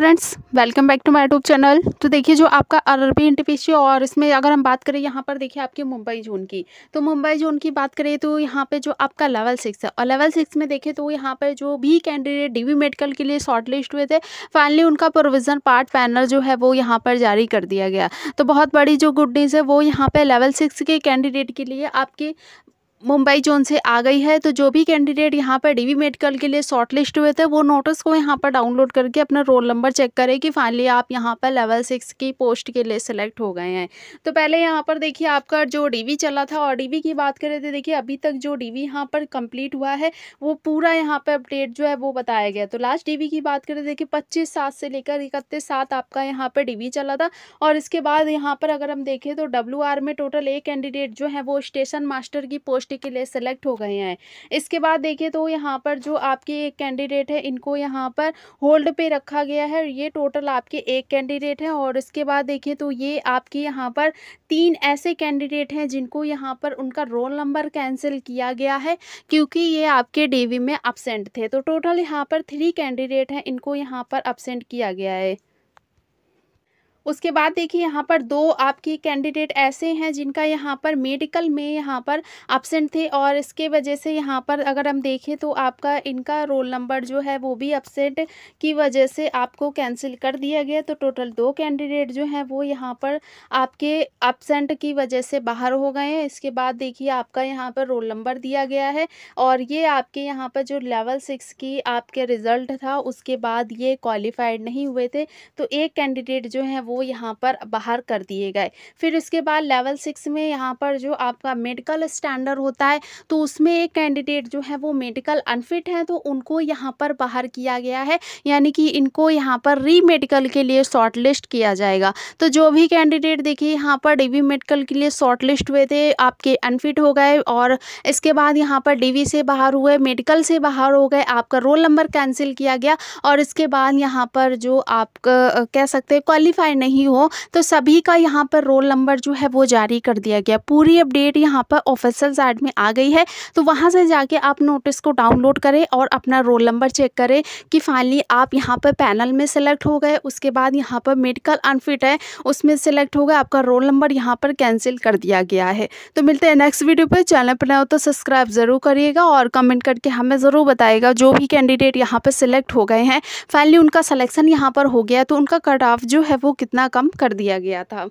friends welcome back to my YouTube channel तो देखिए जो आपका अरबी इंटरपेशी और इसमें अगर हम बात करें यहाँ पर देखिए आपके मुंबई जोन की तो मुंबई जोन की बात करें तो यहाँ पे जो आपका लेवल सिक्स है और लेवल सिक्स में देखें तो यहाँ पर जो भी कैंडिडेट डीवी मेडिकल के लिए शॉर्टलिस्ट हुए थे फाइनली उनका प्रोविज़न पार्ट पैनल जो है वो यहाँ पर जारी कर दिया गया तो बहुत बड़ी जो गुड न्यूज़ है वो यहाँ पर लेवल सिक्स के कैंडिडेट के लिए आपके मुंबई जोन से आ गई है तो जो भी कैंडिडेट यहाँ पर डीवी मेडिकल के लिए शॉर्ट लिस्ट हुए थे वो नोटिस को यहाँ पर डाउनलोड करके अपना रोल नंबर चेक करें कि फाइनली आप यहाँ पर लेवल सिक्स की पोस्ट के लिए सिलेक्ट हो गए हैं तो पहले यहाँ पर देखिए आपका जो डीवी चला था और डीवी की बात करें तो देखिए अभी तक जो डी यहाँ पर कम्प्लीट हुआ है वो पूरा यहाँ पर अपडेट जो है वो बताया गया तो लास्ट डी की बात करें देखिए पच्चीस सात से लेकर इकतीस सात आपका यहाँ पर डी चला था और इसके बाद यहाँ पर अगर हम देखें तो डब्ल्यू में टोटल एक कैंडिडेट जो है वो स्टेशन मास्टर की पोस्ट डिस्ट्रिक्ट के लिए सेलेक्ट हो गए हैं इसके बाद देखिए तो यहाँ पर जो आपके एक कैंडिडेट है इनको यहाँ पर होल्ड पे रखा गया है ये टोटल आपके एक कैंडिडेट है और इसके बाद देखिए तो ये आपके यहाँ पर तीन ऐसे कैंडिडेट हैं जिनको यहाँ पर उनका रोल नंबर कैंसिल किया गया है क्योंकि ये आपके डीवी में अपसेंट थे तो टोटल यहाँ पर थ्री कैंडिडेट हैं इनको यहाँ पर अपसेंट किया गया है उसके बाद देखिए यहाँ पर दो आपके कैंडिडेट ऐसे हैं जिनका यहाँ पर मेडिकल में यहाँ पर एबसेंट थे और इसके वजह से यहाँ पर अगर हम देखें तो आपका इनका रोल नंबर जो है वो भी एबसेंट की वजह से आपको कैंसिल कर दिया गया तो टोटल दो कैंडिडेट जो हैं वो यहाँ पर आपके एबसेंट की वजह से बाहर हो गए हैं इसके बाद देखिए आपका यहाँ पर रोल नंबर दिया गया है और ये आपके यहाँ पर जो लेवल सिक्स की आपके रिज़ल्ट था उसके बाद ये क्वालिफाइड नहीं हुए थे तो एक कैंडिडेट जो है वो वो यहाँ पर बाहर कर दिए गए फिर इसके बाद लेवल सिक्स में यहाँ पर जो आपका मेडिकल स्टैंडर्ड होता है तो उसमें एक कैंडिडेट जो है वो मेडिकल अनफिट हैं तो उनको यहाँ पर बाहर किया गया है यानी कि इनको यहाँ पर री मेडिकल के लिए शॉर्ट लिस्ट किया जाएगा तो जो भी कैंडिडेट देखिए यहाँ पर डीवी मेडिकल के लिए शॉर्ट लिस्ट हुए थे आपके अनफिट हो गए और इसके बाद यहाँ पर डीवी से बाहर हुए मेडिकल से बाहर हो गए आपका रोल नंबर कैंसिल किया गया और इसके बाद यहाँ पर जो आप कह सकते हैं क्वालिफाइड नहीं हो तो सभी का यहाँ पर रोल नंबर जो है वो जारी कर दिया गया पूरी अपडेट यहाँ पर ऑफिशियल साइट में आ गई है तो वहाँ से जाके आप नोटिस को डाउनलोड करें और अपना रोल नंबर चेक करें कि फाइनली आप यहाँ पर पैनल में सेलेक्ट हो गए उसके बाद यहाँ पर मेडिकल अनफिट है उसमें सेलेक्ट हो गया आपका रोल नंबर यहाँ पर कैंसिल कर दिया गया है तो मिलते हैं नेक्स्ट वीडियो पर चैनल पर नए हो तो सब्सक्राइब ज़रूर करिएगा और कमेंट करके हमें ज़रूर बताएगा जो भी कैंडिडेट यहाँ पर सिलेक्ट हो गए हैं फाइनली उनका सलेक्शन यहाँ पर हो गया तो उनका कट ऑफ जो है वो कितना इतना कम कर दिया गया था